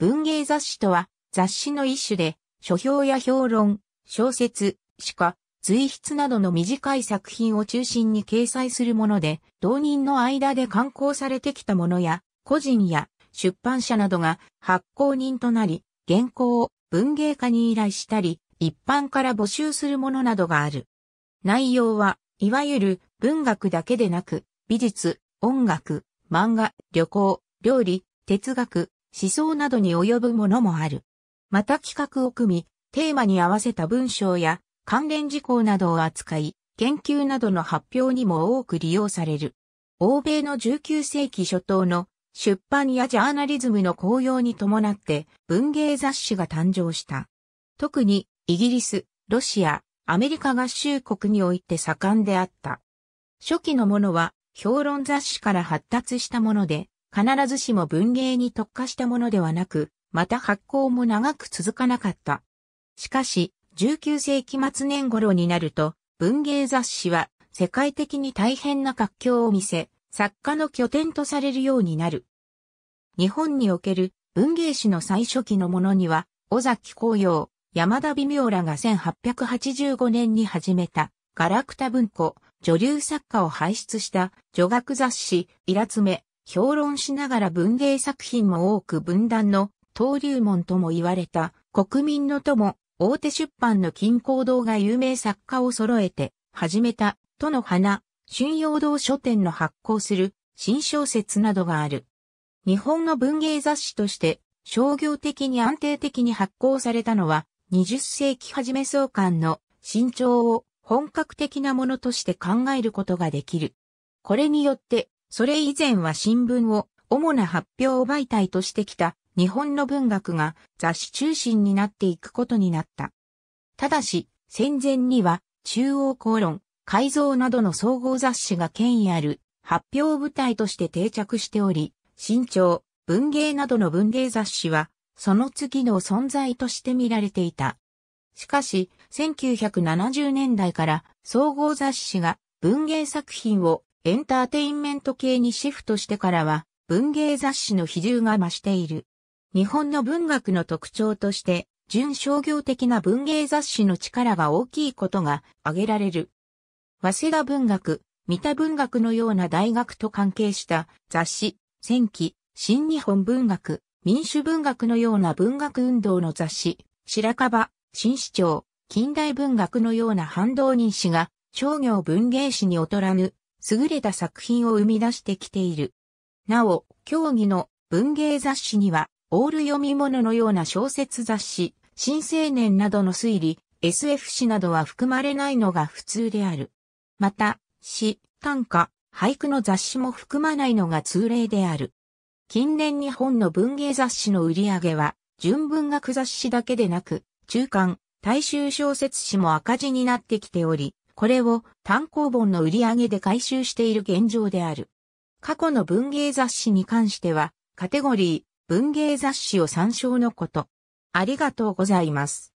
文芸雑誌とは、雑誌の一種で、書評や評論、小説、詩歌、随筆などの短い作品を中心に掲載するもので、同人の間で刊行されてきたものや、個人や出版社などが発行人となり、原稿を文芸家に依頼したり、一般から募集するものなどがある。内容は、いわゆる文学だけでなく、美術、音楽、漫画、旅行、料理、哲学、思想などに及ぶものもある。また企画を組み、テーマに合わせた文章や関連事項などを扱い、研究などの発表にも多く利用される。欧米の19世紀初頭の出版やジャーナリズムの公用に伴って文芸雑誌が誕生した。特にイギリス、ロシア、アメリカ合衆国において盛んであった。初期のものは評論雑誌から発達したもので、必ずしも文芸に特化したものではなく、また発行も長く続かなかった。しかし、19世紀末年頃になると、文芸雑誌は世界的に大変な活況を見せ、作家の拠点とされるようになる。日本における文芸史の最初期のものには、尾崎紅葉、山田美妙らが1885年に始めた、ガラクタ文庫、女流作家を輩出した女学雑誌、イラツメ、評論しながら文芸作品も多く分断の登竜門とも言われた国民の友、大手出版の金行堂が有名作家を揃えて始めた、との花、春陽堂書店の発行する新小説などがある。日本の文芸雑誌として商業的に安定的に発行されたのは20世紀初め創刊の新潮を本格的なものとして考えることができる。これによってそれ以前は新聞を主な発表媒体としてきた日本の文学が雑誌中心になっていくことになった。ただし、戦前には中央公論、改造などの総合雑誌が権威ある発表舞台として定着しており、新潮、文芸などの文芸雑誌は、その次の存在として見られていた。しかし、1970年代から総合雑誌が文芸作品をエンターテインメント系にシフトしてからは、文芸雑誌の比重が増している。日本の文学の特徴として、純商業的な文芸雑誌の力が大きいことが挙げられる。早稲田文学、三田文学のような大学と関係した雑誌、戦記、新日本文学、民主文学のような文学運動の雑誌、白樺、新市長、近代文学のような反動人誌が商業文芸誌に劣らぬ優れた作品を生み出してきている。なお、競技の文芸雑誌には、オール読み物のような小説雑誌、新青年などの推理、SF 誌などは含まれないのが普通である。また、詩、短歌、俳句の雑誌も含まないのが通例である。近年日本の文芸雑誌の売り上げは、純文学雑誌だけでなく、中間、大衆小説誌も赤字になってきており、これを単行本の売り上げで回収している現状である。過去の文芸雑誌に関しては、カテゴリー、文芸雑誌を参照のこと。ありがとうございます。